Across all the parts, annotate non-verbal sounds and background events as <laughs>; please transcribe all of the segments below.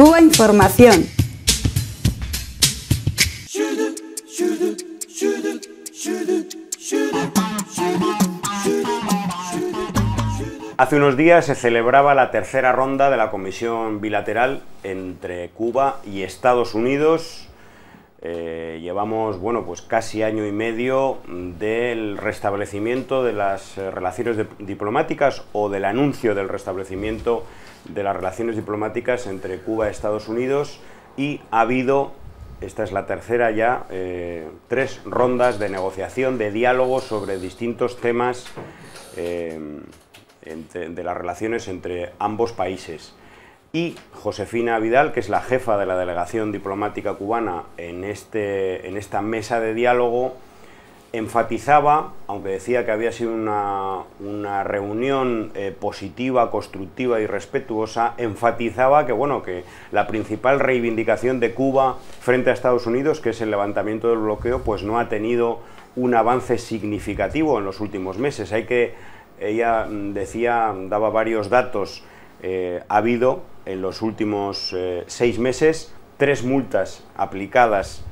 Cuba Información. Hace unos días se celebraba la tercera ronda de la comisión bilateral entre Cuba y Estados Unidos. Eh, llevamos bueno, pues casi año y medio del restablecimiento de las eh, relaciones diplomáticas o del anuncio del restablecimiento de las relaciones diplomáticas entre Cuba y Estados Unidos y ha habido, esta es la tercera ya, eh, tres rondas de negociación, de diálogo sobre distintos temas eh, de las relaciones entre ambos países. Y Josefina Vidal, que es la jefa de la delegación diplomática cubana en este, esta mesa de diálogo, enfatizaba, aunque decía que había sido una, reunión eh, positiva, constructiva y respetuosa, enfatizaba que, bueno, que la principal reivindicación de Cuba frente a Estados Unidos, que es el levantamiento del bloqueo, pues no ha tenido un avance significativo en los últimos meses. Hay que, ella decía, daba varios datos, eh, ha habido en los últimos eh, seis meses tres multas aplicadas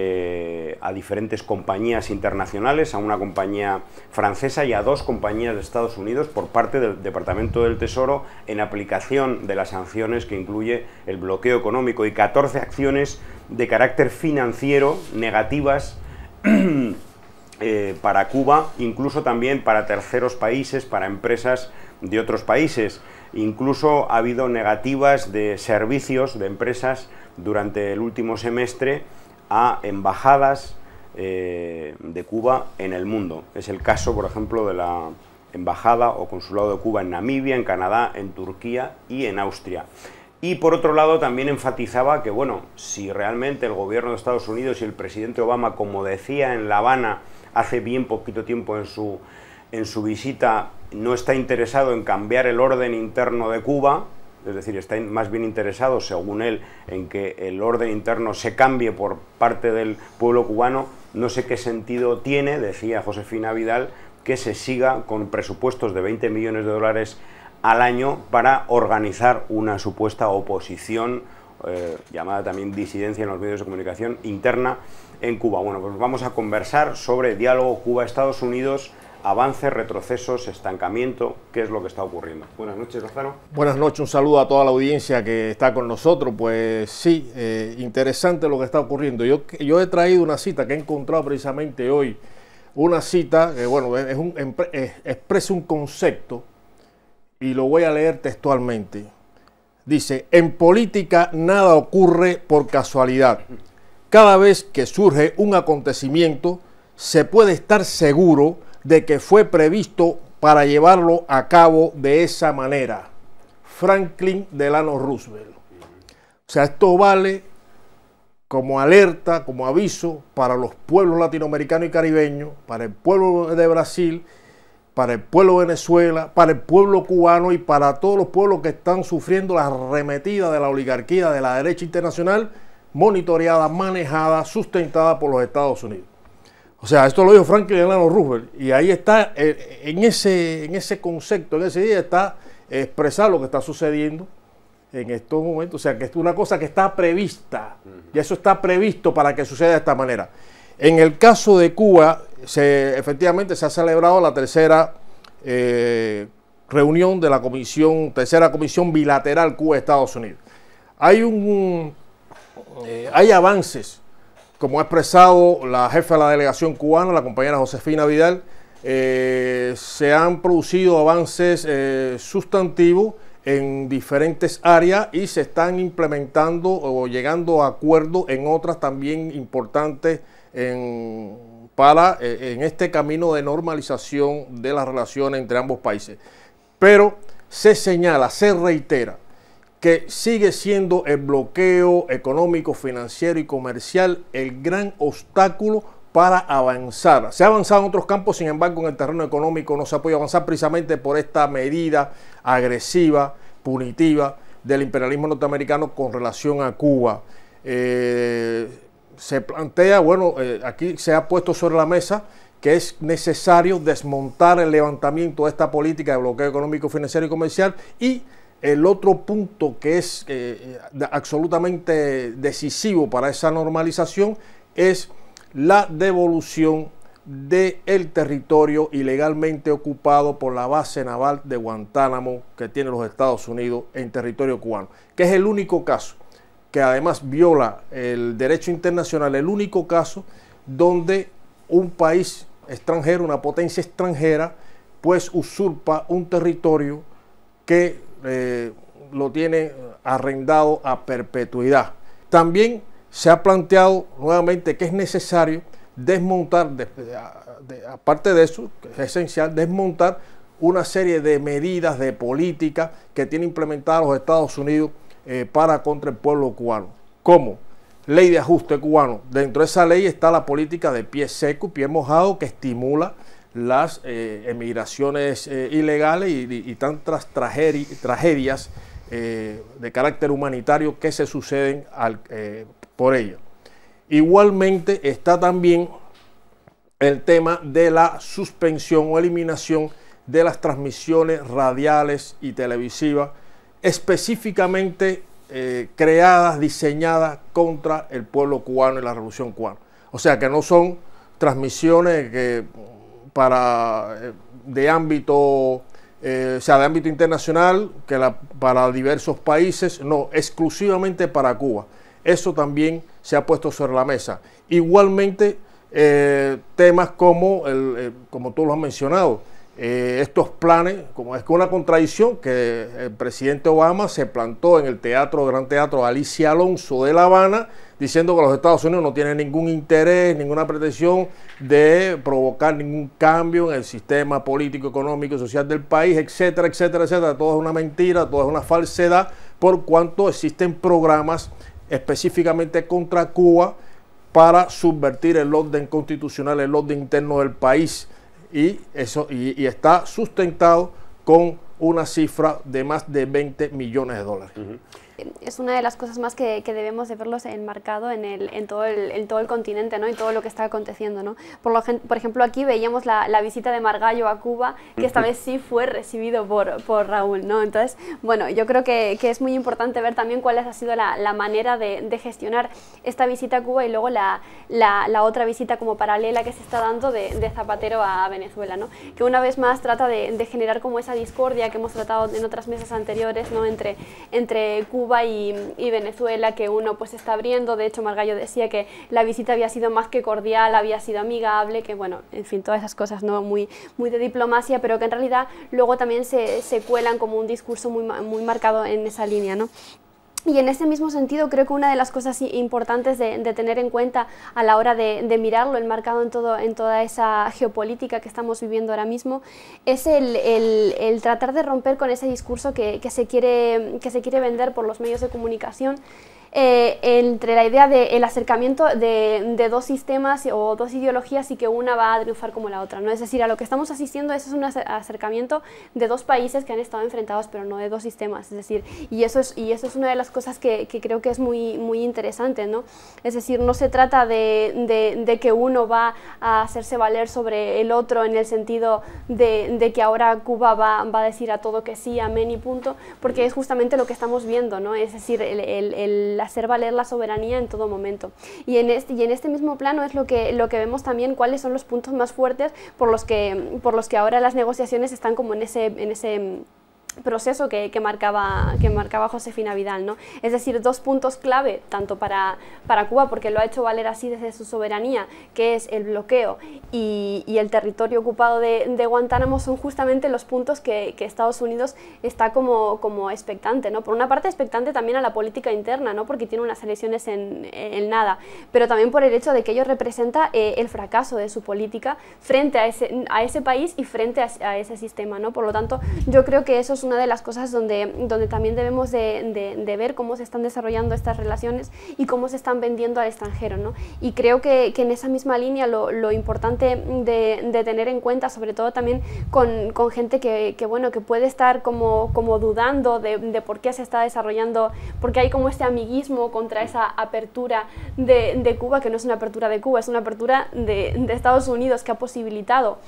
eh, a diferentes compañías internacionales, a una compañía francesa y a dos compañías de Estados Unidos por parte del Departamento del Tesoro en aplicación de las sanciones que incluye el bloqueo económico y 14 acciones de carácter financiero negativas <clears throat> eh, para Cuba, incluso también para terceros países, para empresas de otros países. Incluso ha habido negativas de servicios de empresas durante el último semestre a embajadas eh, de Cuba en el mundo. Es el caso, por ejemplo, de la embajada o consulado de Cuba en Namibia, en Canadá, en Turquía y en Austria. Y por otro lado también enfatizaba que, bueno, si realmente el gobierno de Estados Unidos y el presidente Obama, como decía en La Habana hace bien poquito tiempo en su, en su visita, no está interesado en cambiar el orden interno de Cuba, es decir, está más bien interesado, según él, en que el orden interno se cambie por parte del pueblo cubano, no sé qué sentido tiene, decía Josefina Vidal, que se siga con presupuestos de 20 millones de dólares al año para organizar una supuesta oposición, eh, llamada también disidencia en los medios de comunicación interna en Cuba. Bueno, pues vamos a conversar sobre diálogo Cuba-Estados Unidos avances, retrocesos, estancamiento, qué es lo que está ocurriendo. Buenas noches, Lozano. Buenas noches, un saludo a toda la audiencia que está con nosotros. Pues sí, eh, interesante lo que está ocurriendo. Yo, yo he traído una cita que he encontrado precisamente hoy, una cita que, bueno, es un, es, expresa un concepto y lo voy a leer textualmente. Dice, en política nada ocurre por casualidad. Cada vez que surge un acontecimiento, se puede estar seguro de que fue previsto para llevarlo a cabo de esa manera. Franklin Delano Roosevelt. O sea, esto vale como alerta, como aviso para los pueblos latinoamericanos y caribeños, para el pueblo de Brasil, para el pueblo de Venezuela, para el pueblo cubano y para todos los pueblos que están sufriendo la arremetida de la oligarquía de la derecha internacional, monitoreada, manejada, sustentada por los Estados Unidos. O sea, esto lo dijo Franklin Delano Roosevelt y ahí está, eh, en, ese, en ese concepto, en ese día está expresado lo que está sucediendo en estos momentos. O sea, que es una cosa que está prevista y eso está previsto para que suceda de esta manera. En el caso de Cuba, efectivamente se ha celebrado la tercera eh, reunión de la comisión, tercera comisión bilateral Cuba-Estados Unidos. Hay un, eh, hay avances como ha expresado la jefa de la delegación cubana, la compañera Josefina Vidal, eh, se han producido avances eh, sustantivos en diferentes áreas y se están implementando o llegando a acuerdos en otras también importantes para eh, en este camino de normalización de las relaciones entre ambos países. Pero se señala, se reitera que sigue siendo el bloqueo económico, financiero y comercial el gran obstáculo para avanzar. Se ha avanzado en otros campos, sin embargo, en el terreno económico no se ha podido avanzar precisamente por esta medida agresiva, punitiva del imperialismo norteamericano con relación a Cuba. Eh, se plantea, bueno, eh, aquí se ha puesto sobre la mesa que es necesario desmontar el levantamiento de esta política de bloqueo económico, financiero y comercial y el otro punto que es eh, eh, absolutamente decisivo para esa normalización es la devolución del territorio ilegalmente ocupado por la base naval de Guantánamo que tiene los Estados Unidos en territorio cubano, que es el único caso que además viola el derecho internacional, el único caso donde un país extranjero, una potencia extranjera, pues usurpa un territorio que eh, lo tiene arrendado a perpetuidad. También se ha planteado nuevamente que es necesario desmontar, aparte de eso, es esencial, desmontar una serie de medidas de política que tiene implementados los Estados Unidos eh, para contra el pueblo cubano. ¿Cómo? Ley de ajuste cubano. Dentro de esa ley está la política de pie seco, pie mojado, que estimula las eh, emigraciones eh, ilegales y, tantas tragedias eh, de carácter humanitario que se suceden por ello. Igualmente está también el tema de la suspensión o eliminación de las transmisiones radiales y televisivas específicamente creadas, diseñadas contra el pueblo cubano y la revolución cubana. O sea que no son transmisiones que para, eh, de ámbito, eh, sea, de ámbito internacional, que para diversos países, no, exclusivamente para Cuba. Eso también se ha puesto sobre la mesa. Igualmente, eh, temas como, como tú lo has mencionado, eh, estos planes, como es que una contradicción que el presidente Obama se plantó en el teatro, Gran Teatro Alicia Alonso de La Habana, diciendo que los Estados Unidos no tienen ningún interés, ninguna pretensión de provocar ningún cambio en el sistema político, económico y social del país, etcétera, etcétera, etcétera. Todo es una mentira, todo es una falsedad, por cuanto existen programas específicamente contra Cuba para subvertir el orden constitucional, el orden interno del país y, eso, y, está sustentado con una cifra de más de 20 millones de dólares es una de las cosas más que, que debemos de verlos enmarcado en, el, en, todo el, todo el, continente ¿no? y todo lo que está aconteciendo. ¿no? Por, lo, por ejemplo, aquí veíamos la, la, visita de Margallo a Cuba, que esta vez sí fue recibido por, por Raúl. ¿no? Entonces, bueno, yo creo que, que, es muy importante ver también cuál ha sido la, la manera de, de, gestionar esta visita a Cuba y luego la, la, otra visita como paralela que se está dando de, Zapatero a Venezuela, ¿no? que una vez más trata de, de, generar como esa discordia que hemos tratado en otras mesas anteriores ¿no? entre, entre Cuba y, Venezuela que uno pues está abriendo. De hecho, Margallo decía que la visita había sido más que cordial, había sido amigable, que bueno, en fin, todas esas cosas no muy, muy de diplomacia, pero que en realidad luego también se, se cuelan como un discurso muy, muy marcado en esa línea, ¿no? Y en ese mismo sentido, creo que una de las cosas importantes de, tener en cuenta a la hora de, mirarlo, enmarcado en, todo, en toda esa geopolítica que estamos viviendo ahora mismo, es el, tratar de romper con ese discurso que, se quiere, que se quiere vender por los medios de comunicación eh, entre la idea del acercamiento de, dos sistemas o dos ideologías y que una va a triunfar como la otra. ¿no? Es decir, a lo que estamos asistiendo es un acercamiento de dos países que han estado enfrentados, pero no de dos sistemas. Es decir, y eso es, y eso es una de las cosas que, creo que es muy, muy interesante. ¿no? Es decir, no se trata de, que uno va a hacerse valer sobre el otro en el sentido de, que ahora Cuba va, a decir a todo que sí, amén y punto, porque es justamente lo que estamos viendo. ¿no? Es decir, el hacer valer la soberanía en todo momento. Y en este, y en este mismo plano es lo que, lo que vemos también cuáles son los puntos más fuertes por los que, por los que ahora las negociaciones están como en ese... En ese proceso que, que, marcaba, que marcaba Josefina Vidal. ¿no? Es decir, dos puntos clave, tanto para, para Cuba, porque lo ha hecho valer así desde su soberanía, que es el bloqueo y, y el territorio ocupado de, de, Guantánamo, son justamente los puntos que, que, Estados Unidos está como, como expectante. ¿no? Por una parte, expectante también a la política interna, ¿no? porque tiene unas elecciones en, nada, pero también por el hecho de que ello representa eh, el fracaso de su política frente a ese, a ese país y frente a, a, ese sistema. ¿no? Por lo tanto, yo creo que eso una de las cosas donde, donde también debemos de, de, ver cómo se están desarrollando estas relaciones y cómo se están vendiendo al extranjero. ¿no? Y creo que, que, en esa misma línea lo, lo importante de, de, tener en cuenta, sobre todo también con, con gente que, que, bueno, que puede estar como, como dudando de, por qué se está desarrollando, porque hay como este amiguismo contra esa apertura de, Cuba, que no es una apertura de Cuba, es una apertura de Estados Unidos que ha posibilitado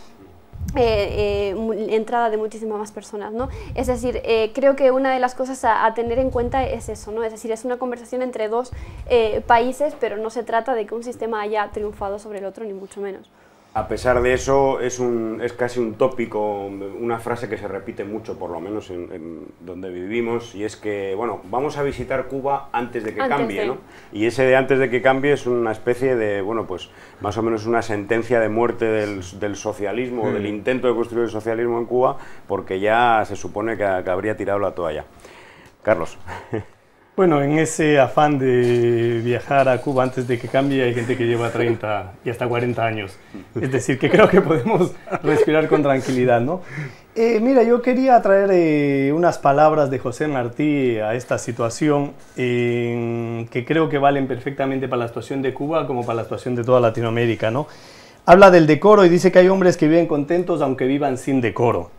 eh, eh entrada de muchísimas más personas, ¿no? Es decir, eh, creo que una de las cosas a, a, tener en cuenta es eso, ¿no? Es decir, es una conversación entre dos eh, países, pero no se trata de que un sistema haya triunfado sobre el otro, ni mucho menos. A pesar de eso, es, un, es casi un tópico, una frase que se repite mucho, por lo menos en, donde vivimos, y es que, bueno, vamos a visitar Cuba antes de que cambie, ¿no? Y ese de antes de que cambie es una especie de, bueno, pues más o menos una sentencia de muerte del, socialismo, del hmm. intento de construir el socialismo en Cuba, porque ya se supone que habría tirado la toalla. Carlos. <laughs> Bueno, en ese afán de viajar a Cuba antes de que cambie, hay gente que lleva 30 y hasta 40 años. Es decir, que creo que podemos respirar con tranquilidad, ¿no? Eh, mira, yo quería traer eh, unas palabras de José Martí a esta situación que creo que valen perfectamente para la situación de Cuba como para la situación de toda Latinoamérica, ¿no? Habla del decoro y dice que hay hombres que viven contentos aunque vivan sin decoro.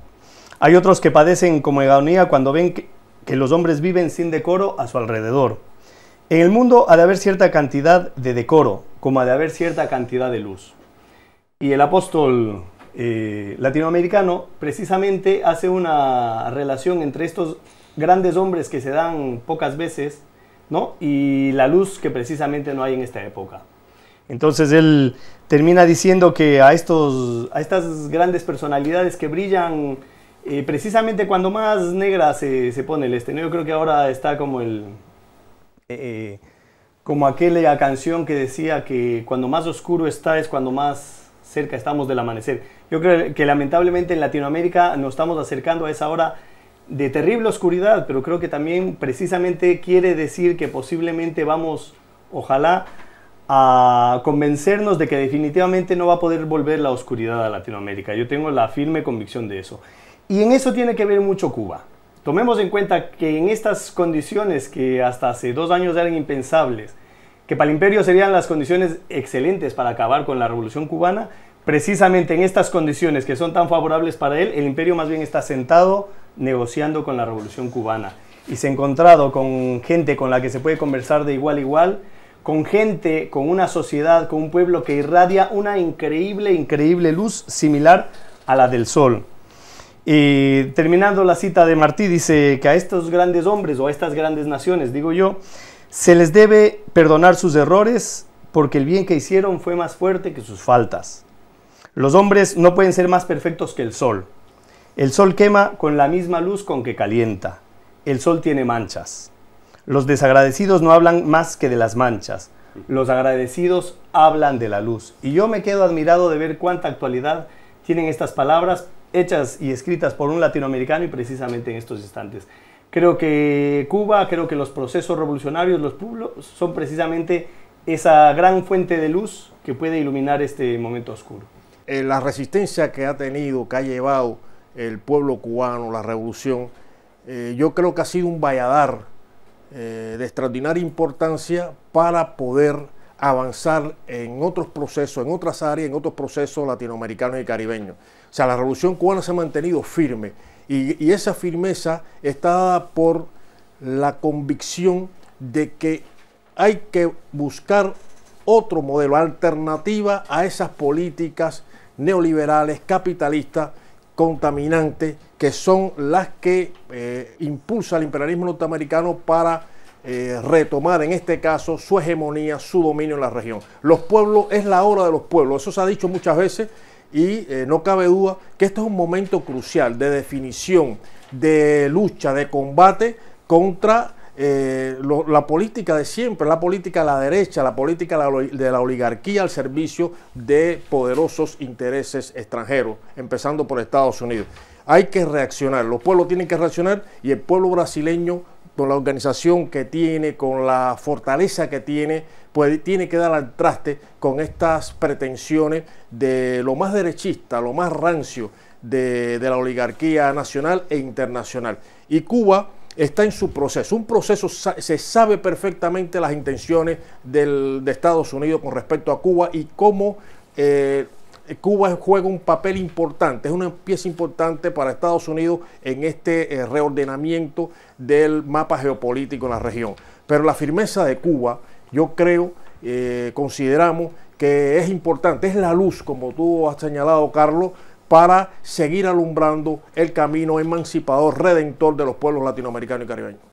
Hay otros que padecen como agonía cuando ven que que los hombres viven sin decoro a su alrededor. En el mundo ha de haber cierta cantidad de decoro, como ha de haber cierta cantidad de luz. Y el apóstol eh, latinoamericano precisamente hace una relación entre estos grandes hombres que se dan pocas veces, ¿no? Y la luz que precisamente no hay en esta época. Entonces él termina diciendo que a, estos, a estas grandes personalidades que brillan eh, precisamente cuando más negra se, se, pone el este, ¿no? Yo creo que ahora está como el... Eh, eh, como aquella canción que decía que cuando más oscuro está es cuando más cerca estamos del amanecer. Yo creo que lamentablemente en Latinoamérica nos estamos acercando a esa hora de terrible oscuridad, pero creo que también precisamente quiere decir que posiblemente vamos, ojalá, a convencernos de que definitivamente no va a poder volver la oscuridad a Latinoamérica. Yo tengo la firme convicción de eso. Y en eso tiene que ver mucho Cuba. Tomemos en cuenta que en estas condiciones que hasta hace dos años eran impensables, que para el imperio serían las condiciones excelentes para acabar con la revolución cubana, precisamente en estas condiciones que son tan favorables para él, el imperio más bien está sentado negociando con la revolución cubana y se ha encontrado con gente con la que se puede conversar de igual a igual, con gente, con una sociedad, con un pueblo que irradia una increíble, increíble luz similar a la del sol. Y terminando la cita de Martí, dice que a estos grandes hombres o a estas grandes naciones, digo yo, se les debe perdonar sus errores porque el bien que hicieron fue más fuerte que sus faltas. Los hombres no pueden ser más perfectos que el sol. El sol quema con la misma luz con que calienta. El sol tiene manchas. Los desagradecidos no hablan más que de las manchas. Los agradecidos hablan de la luz. Y yo me quedo admirado de ver cuánta actualidad tienen estas palabras hechas y escritas por un latinoamericano y precisamente en estos instantes. Creo que Cuba, creo que los procesos revolucionarios, los pueblos, son precisamente esa gran fuente de luz que puede iluminar este momento oscuro. Eh, la resistencia que ha tenido, que ha llevado el pueblo cubano, la revolución, eh, yo creo que ha sido un valladar eh, de extraordinaria importancia para poder avanzar en otros procesos, en otras áreas, en otros procesos latinoamericanos y caribeños. O sea, la revolución cubana se ha mantenido firme y, esa firmeza está dada por la convicción de que hay que buscar otro modelo, alternativa a esas políticas neoliberales, capitalistas, contaminantes, que son las que eh, impulsa el imperialismo norteamericano para eh, retomar en este caso su hegemonía, su dominio en la región. Los pueblos es la hora de los pueblos, eso se ha dicho muchas veces y eh, no cabe duda que este es un momento crucial de definición, de lucha, de combate contra eh, la política de siempre, la política de la derecha, la política de la oligarquía al servicio de poderosos intereses extranjeros, empezando por Estados Unidos. Hay que reaccionar, los pueblos tienen que reaccionar y el pueblo brasileño con la organización que tiene, con la fortaleza que tiene, pues, tiene que dar al traste con estas pretensiones de lo más derechista, lo más rancio de, la oligarquía nacional e internacional. Y Cuba está en su proceso. Un proceso, se sabe perfectamente las intenciones de Estados Unidos con respecto a Cuba y cómo eh, Cuba juega un papel importante, es una pieza importante para Estados Unidos en este eh, reordenamiento del mapa geopolítico en la región. Pero la firmeza de Cuba, yo creo eh, consideramos que es importante, es la luz, como tú has señalado, Carlos, para seguir alumbrando el camino emancipador, redentor de los pueblos latinoamericanos y caribeños.